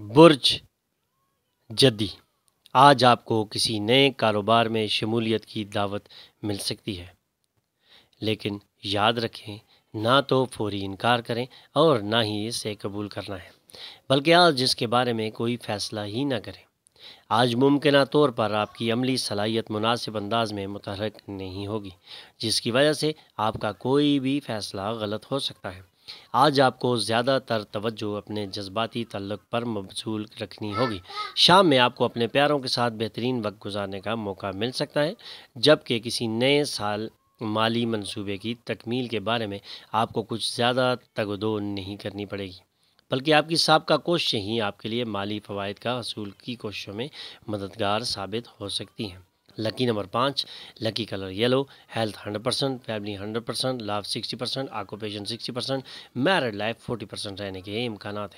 बुर्ज जदी आज आपको किसी नए कारोबार में शमूलियत की दावत मिल सकती है लेकिन याद रखें ना तो फौरी इनकार करें और ना ही इसे कबूल करना है बल्कि आज इसके बारे में कोई फ़ैसला ही ना करें आज मुमकिन तौर पर आपकी अमली सलाहियत मुनासिब अंदाज में मुतहरक नहीं होगी जिसकी वजह से आपका कोई भी फ़ैसला गलत हो सकता है आज आपको ज़्यादातर तवज्जो अपने जज्बाती तल्लक पर मबसूल रखनी होगी शाम में आपको अपने प्यारों के साथ बेहतरीन वक्त गुजारने का मौका मिल सकता है जबकि किसी नए साल माली मंसूबे की तकमील के बारे में आपको कुछ ज़्यादा तगदो नहीं करनी पड़ेगी बल्कि आपकी सबका कोशिशें ही आपके लिए माली फ़वाद का असूल की कोशिशों में मददगार साबित हो सकती हैं लकी नंबर पाँच lucky colour yellow health hundred percent family hundred percent love sixty percent occupation sixty percent married life forty percent रहने के इम्कान हैं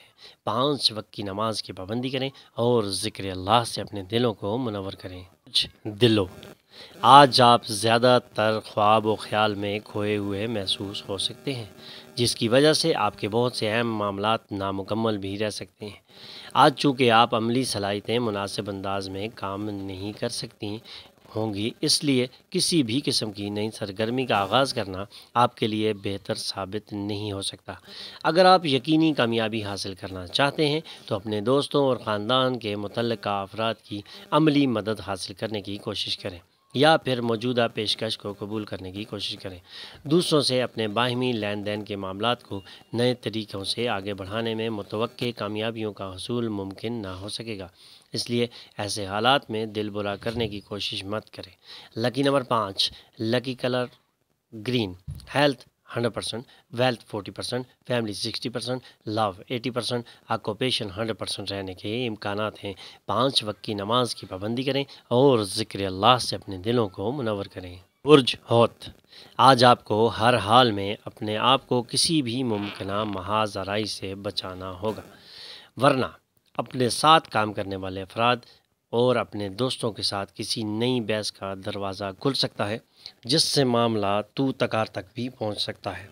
पाँच वक्त की नमाज की पाबंदी करें और ज़िक्र अल्लाह से अपने दिलों को मुनवर करें कुछ दिलों आज आप ज़्यादातर ख्वाब व ख्याल में खोए हुए महसूस हो सकते हैं जिसकी वजह से आपके बहुत से अहम मामला नामुकम्मल भी रह सकते हैं आज चूँकि आप अमली सलाहितें मुनासिब अंदाज में काम नहीं कर सकती होंगी इसलिए किसी भी किस्म की नई सरगर्मी का आगाज़ करना आपके लिए बेहतर साबित नहीं हो सकता अगर आप यकीनी कामयाबी हासिल करना चाहते हैं तो अपने दोस्तों और ख़ानदान के मुतल अफराद की अमली मदद हासिल करने की कोशिश करें या फिर मौजूदा पेशकश को कबूल करने की कोशिश करें दूसरों से अपने बाहमी लेन देन के मामला को नए तरीक़ों से आगे बढ़ाने में मुतव कामयाबियों का हसूल मुमकिन ना हो सकेगा इसलिए ऐसे हालात में दिल बुरा करने की कोशिश मत करें लकी नंबर पाँच lucky colour green health hundred percent wealth forty percent family sixty percent love eighty percent occupation hundred percent रहने के इम्कान हैं पाँच वक्त की नमाज की पाबंदी करें और ज़िक्र अल्लाह से अपने दिलों को मुनवर करें बुरज होत आज आपको हर हाल में अपने आप को किसी भी मुमकिन महाजराई से बचाना होगा वरना अपने साथ काम करने वाले अफराद और अपने दोस्तों के साथ किसी नई बहस का दरवाज़ा खुल सकता है जिससे मामला तू तकार तक भी पहुंच सकता है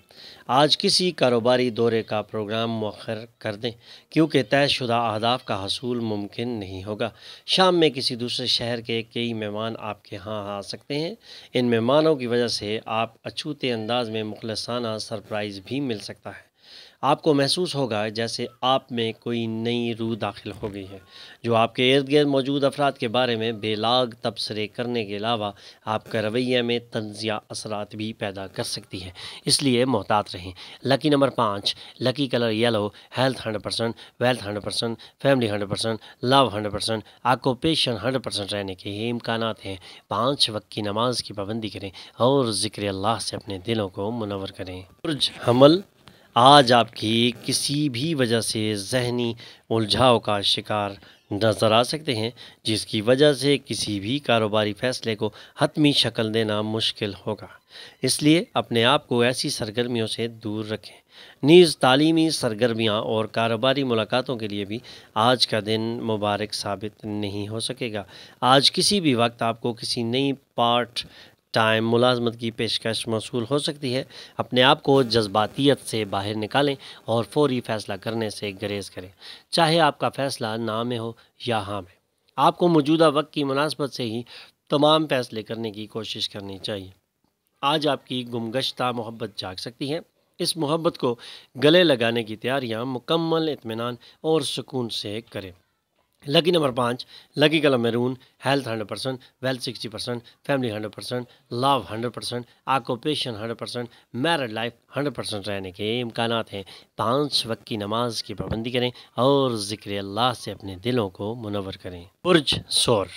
आज किसी कारोबारी दौरे का प्रोग्राम मौखर कर दें क्योंकि तयशुदा अहदाफ का हसूल मुमकिन नहीं होगा शाम में किसी दूसरे शहर के कई मेहमान आपके यहाँ आ सकते हैं इन मेहमानों की वजह से आप अछूते अंदाज में मुखलसाना सरप्राइज़ भी मिल सकता है आपको महसूस होगा जैसे आप में कोई नई रूह दाखिल हो गई है जो आपके इर्द गिर्द मौजूद अफराद के बारे में बेलाग तबसरे करने के अलावा आपका रवैये में तंजिया असरात भी पैदा कर सकती है इसलिए मोहतात रहें लकी नंबर पाँच lucky colour yellow health hundred percent wealth hundred percent family hundred percent love hundred percent occupation hundred percent रहने के ये इम्कान हैं पाँच वक्त की नमाज की पाबंदी करें और ज़िक्र अल्लाह से अपने दिलों को मुनवर करें बुर्ज हमल आज आपकी किसी भी वजह से जहनी उलझाव का शिकार नज़र आ सकते हैं जिसकी वजह से किसी भी कारोबारी फैसले को हतमी शक्ल देना मुश्किल होगा इसलिए अपने आप को ऐसी सरगर्मियों से दूर रखें नीज़ तालीमी सरगर्मियाँ और कारोबारी मुलाकातों के लिए भी आज का दिन मुबारक साबित नहीं हो सकेगा आज किसी भी वक्त आपको किसी नई पार्ट टाइम मुलाजमत की पेशकश मौसू हो सकती है अपने आप को जज्बातीत से बाहर निकालें और फौरी फ़ैसला करने से गरेज करें चाहे आपका फ़ैसला ना में हो या हाँ में आपको मौजूदा वक्त की मुनासबत से ही तमाम फ़ैसले करने की कोशिश करनी चाहिए आज आपकी गुमगश्ता मोहब्बत जाग सकती है इस मोहब्बत को गले लगाने की तैयारियाँ मुकम्मल इतमान और सुकून से करें लकी नंबर पाँच lucky colour maroon health hundred percent wealth sixty percent family hundred percent love hundred percent occupation hundred percent married life hundred percent रहने के इम्कान हैं पाँच वक्त की नमाज की पाबंदी करें और ज़िक्र अल्लाह से अपने दिलों को मुनवर करें पुर्ज शोर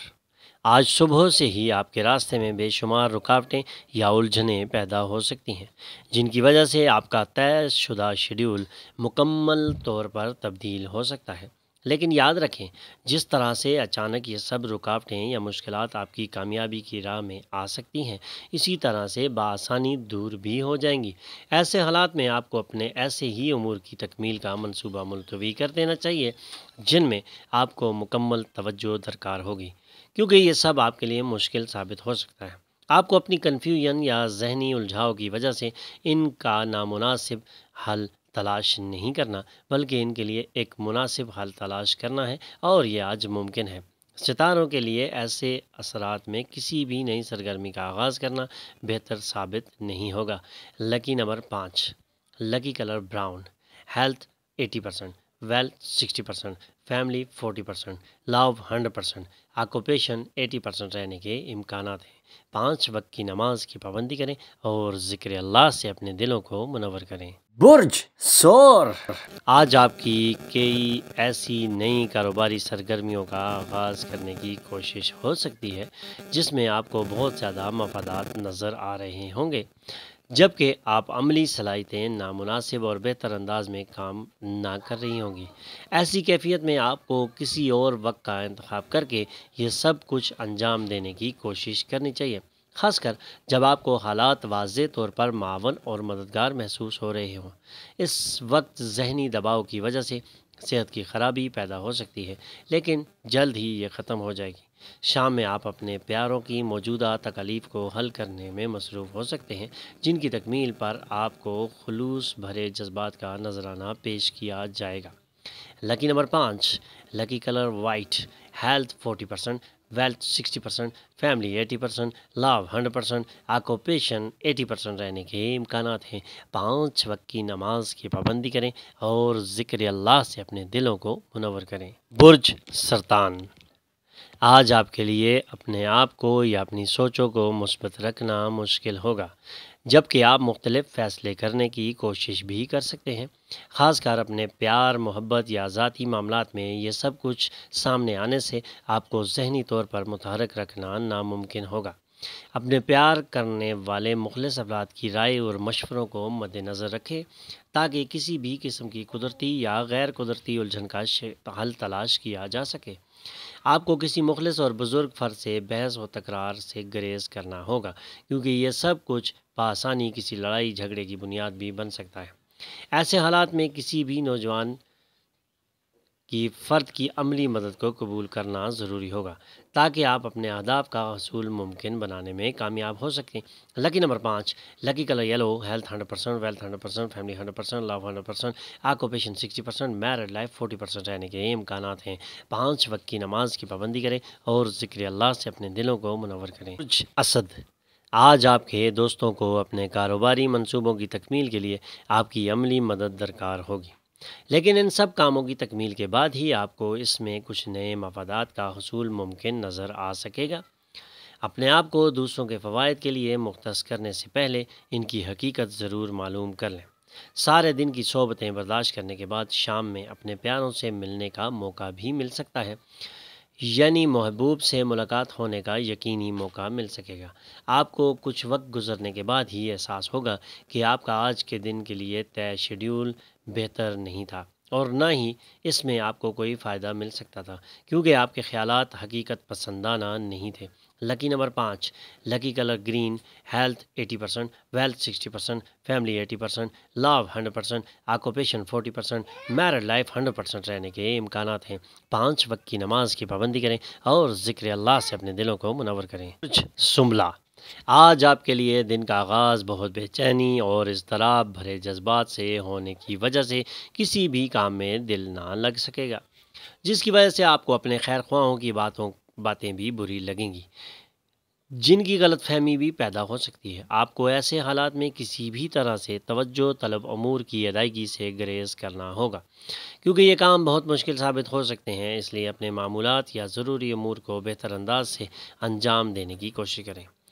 आज सुबह से ही आपके रास्ते में बेशुमार रुकावटें या उलझने पैदा हो सकती हैं जिनकी वजह से आपका तय शुदा शेड्यूल मुकम्मल तौर पर तब्दील हो सकता है लेकिन याद रखें जिस तरह से अचानक ये सब रुकावटें या मुश्किल आपकी कामयाबी की राह में आ सकती हैं इसी तरह से बासानी दूर भी हो जाएंगी ऐसे हालात में आपको अपने ऐसे ही उमूर की तकमील का मनसूबा मुलतवी कर देना चाहिए जिनमें आपको मुकम्मल तवज्जो दरकार होगी क्योंकि ये सब आपके लिए मुश्किल साबित हो सकता है आपको अपनी कन्फ्यूजन या जहनी उलझाव की वजह से इनका नामुनासिब हल तलाश नहीं करना बल्कि इनके लिए एक मुनासिब हल तलाश करना है और ये आज मुमकिन है सितारों के लिए ऐसे असरात में किसी भी नई सरगर्मी का आगाज़ करना बेहतर साबित नहीं होगा लकी नंबर पाँच lucky colour brown health eighty percent wealth sixty percent family forty percent love hundred percent occupation eighty percent रहने के इम्कान हैं पाँच वक्त की नमाज की पाबंदी करें और ज़िक्र अल्लाह से अपने दिलों को मुनवर करें बुर्ज सोर आज आपकी कई ऐसी नई कारोबारी सरगर्मियों का आगाज़ करने की कोशिश हो सकती है जिसमें आपको बहुत ज़्यादा मफादात नज़र आ रहे होंगे जबकि आप अमली सलाहितें नामनासिब और बेहतर अंदाज में काम ना कर रही होंगी ऐसी कैफियत में आपको किसी और वक्त का इंतखब करके ये सब कुछ अंजाम देने की कोशिश करनी चाहिए खासकर जब आपको हालात वाज तौर पर मावन और मददगार महसूस हो रहे हों इस वक्त जहनी दबाव की वजह से सेहत की खराबी पैदा हो सकती है लेकिन जल्द ही ये ख़त्म हो जाएगी शाम में आप अपने प्यारों की मौजूदा तकलीफ़ को हल करने में मसरूफ़ हो सकते हैं जिनकी तकमील पर आपको खलूस भरे जज्बात का नजराना पेश किया जाएगा लकी नंबर पाँच lucky colour white health forty percent wealth 60 percent family 80 percent love 100 percent occupation 80 percent रहने के इम्कान हैं पाँच वक्त की नमाज की पाबंदी करें और ज़िक्र अल्लाह से अपने दिलों को मुनवर करें बुर्ज सरतान आज आपके लिए अपने आप को या अपनी सोचों को मुस्बत रखना मुश्किल होगा जबकि आप मुख्तलिफ़ फ़ैसले करने की कोशिश भी कर सकते हैं खासकर अपने प्यार मोहब्बत या ज़ाती मामला में ये सब कुछ सामने आने से आपको जहनी तौर पर मुतहरक रखना नामुमकिन होगा अपने प्यार करने वाले मुखलस अफराद की राय और मशवरों को मद्दनज़र रखें ताकि किसी भी किस्म की कुदरती या गैर कुदरती उलझन का हल तलाश किया जा सके आपको किसी मुखलस और बुज़ुर्ग फर्द से बहस व तकरार से ग्रेज करना होगा क्योंकि ये सब कुछ बसानी किसी लड़ाई झगड़े की बुनियाद भी बन सकता है ऐसे हालात में किसी भी नौजवान की फ़र्द की अमली मदद को कबूल करना ज़रूरी होगा ताकि आप अपने आदाब का असूल मुमकिन बनाने में कामयाब हो सकें लकी नंबर पाँच lucky colour yellow health hundred percent wealth hundred percent family hundred percent love hundred percent occupation sixty percent married life forty percent रहने के इम्कान हैं पाँच वक्त की नमाज की पाबंदी करें और जिक्र अल्लाह से अपने दिलों को मुनवर करें कुछ असद आज आपके दोस्तों को अपने कारोबारी मंसूबों की तकमील के लिए आपकी अमली मदद दरकार होगी लेकिन इन सब कामों की तकमील के बाद ही आपको इसमें कुछ नए मफादात का हसूल मुमकिन नज़र आ सकेगा अपने आप को दूसरों के फ़वाद के लिए मुख्त करने से पहले इनकी हकीकत ज़रूर मालूम कर लें सारे दिन की सोबतें बर्दाश्त करने के बाद शाम में अपने प्यारों से मिलने का मौका भी मिल सकता है यानी महबूब से मुलाकात होने का यकीनी मौका मिल सकेगा आपको कुछ वक्त गुजरने के बाद ही एहसास होगा कि आपका आज के दिन के लिए तय शेड्यूल बेहतर नहीं था और ना ही इसमें आपको कोई फ़ायदा मिल सकता था क्योंकि आपके ख्याल हकीकत पसंदाना नहीं थे लकी नंबर पाँच lucky colour green health 80 percent wealth 60 percent family 80 percent love hundred percent occupation forty percent married life hundred percent रहने के इम्कान हैं पाँच वक्त की नमाज की पाबंदी करें और ज़िक्र अल्लाह से अपने दिलों को मुनवर करें कुछ सुमला आज आपके लिए दिन का आगाज़ बहुत बेचैनी और इसतराब भरे जज्बात से होने की वजह से किसी भी काम में दिल ना लग सकेगा जिसकी वजह से आपको अपने खैर ख्वाहों की बातों बातें भी बुरी लगेंगी जिनकी गलत फहमी भी पैदा हो सकती है आपको ऐसे हालात में किसी भी तरह से तवज्जो तलब अमूर की अदायगी से ग्रेज करना होगा क्योंकि ये काम बहुत मुश्किल साबित हो सकते हैं इसलिए अपने मामूलत या ज़रूरी अमूर को बेहतर अंदाज से अंजाम देने की कोशिश करें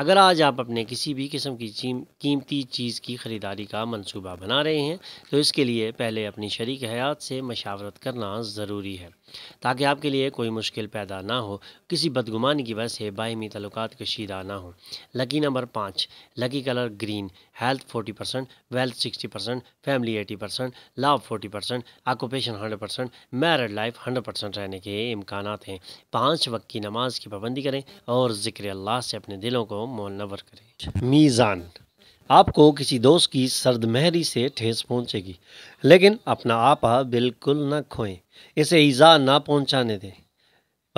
अगर आज आप अपने किसी भी किस्म की कीमती चीज़ की ख़रीदारी का मंसूबा बना रहे हैं तो इसके लिए पहले अपनी शरीक हयात से मशावरत करना ज़रूरी है ताकि आपके लिए कोई मुश्किल पैदा ना हो किसी बदगुमानी की वजह से बाहमी तल्लक कशीदा ना हो लकी नंबर पाँच lucky colour green health forty percent wealth sixty percent family eighty percent love forty percent occupation hundred percent married life hundred percent रहने के इम्कान हैं पाँच वक्त की नमाज की पाबंदी करें और ज़िक्र अल्लाह से अपने दिलों को नाम मोलना करें मीज़ान आपको किसी दोस्त की सर्द महरी से ठेस पहुंचेगी लेकिन अपना आपा बिल्कुल न खोएं इसे ईजा ना पहुंचाने दें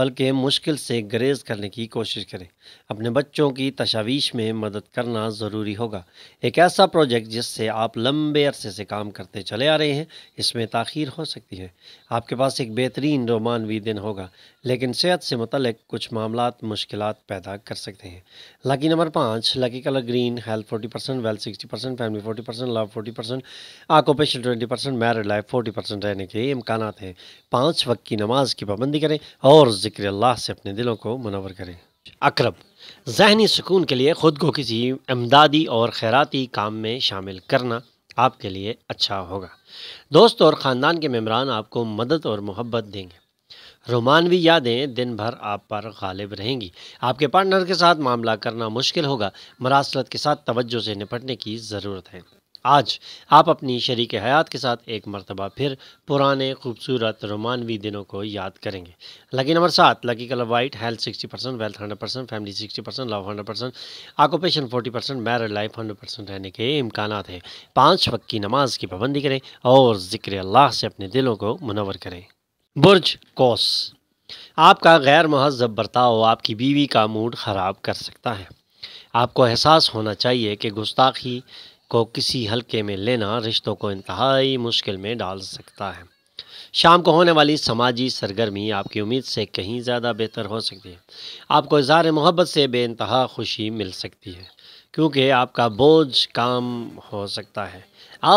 बल्कि मुश्किल से ग्रेज करने की कोशिश करें अपने बच्चों की तशावीश में मदद करना ज़रूरी होगा एक ऐसा प्रोजेक्ट जिससे आप लंबे अरसे से काम करते चले आ रहे हैं इसमें ताखीर हो सकती है आपके पास एक बेहतरीन रोमानवी दिन होगा लेकिन सेहत से मतलब कुछ मामला मुश्किल पैदा कर सकते हैं लकी नंबर पाँच lucky colour green health forty percent wealth sixty percent family forty percent love forty percent occupation twenty percent married life forty percent रहने के इम्कान हैं पाँच वक्त की नमाज की पाबंदी करें और ज़िक्र अल्लाह से अपने दिलों को मुनवर करें अकरब जहनी सुकून के लिए ख़ुद को किसी इमदादी और खैराती काम में शामिल करना आपके लिए अच्छा होगा दोस्त और ख़ानदान के मम्बरान आपको मदद और मोहब्बत देंगे रोमानवी यादें दिन भर आप पर गालिब रहेंगी आपके पार्टनर के साथ मामला करना मुश्किल होगा मरासलत के साथ तवज्जो से निपटने की ज़रूरत है आज आप अपनी शरीक हयात के साथ एक मरतबा फिर पुराने खूबसूरत रोमानवी दिनों को याद करेंगे लकी नंबर सात lucky colour white health sixty percent wealth hundred percent family sixty percent love hundred percent occupation forty percent married life hundred percent रहने के इम्कान हैं पाँच वक्त की नमाज की पाबंदी करें और ज़िक्र अल्लाह से अपने दिलों को मुनवर करें बुर्ज कोस आपका गैर महजब बर्ताव आपकी बीवी का मूड ख़राब कर सकता है आपको एहसास होना चाहिए कि गुस्ताखी को किसी हल्के में लेना रिश्तों को इंतहाई मुश्किल में डाल सकता है शाम को होने वाली समाजी सरगर्मी आपकी उम्मीद से कहीं ज़्यादा बेहतर हो सकती है आपको इज़हार मोहब्बत से बेानतहा खुशी मिल सकती है क्योंकि आपका बोझ काम हो सकता है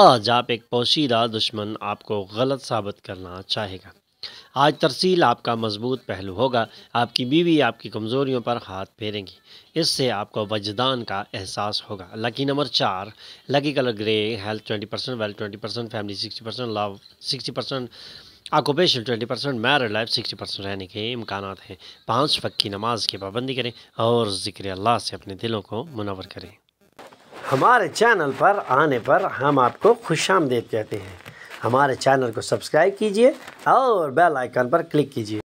आज आप एक पोशीदा दुश्मन आपको गलत साबित करना चाहेगा आज तरसील आपका मजबूत पहलू होगा आपकी बीवी आपकी कमज़ोरियों पर हाथ फेरेंगी इससे आपको वजदान का एहसास होगा लकी नंबर चार lucky colour grey health twenty percent wealth twenty percent family sixty percent love sixty percent occupation twenty percent married life sixty percent रहने के इम्कान हैं पाँच वक्त की नमाज की पाबंदी करें और ज़िक्र अल्लाह से अपने दिलों को मुनवर करें हमारे चैनल पर आने पर हम आपको खुश आमदेद कहते हैं हमारे चैनल को सब्सक्राइब कीजिए और बेल आइकन पर क्लिक कीजिए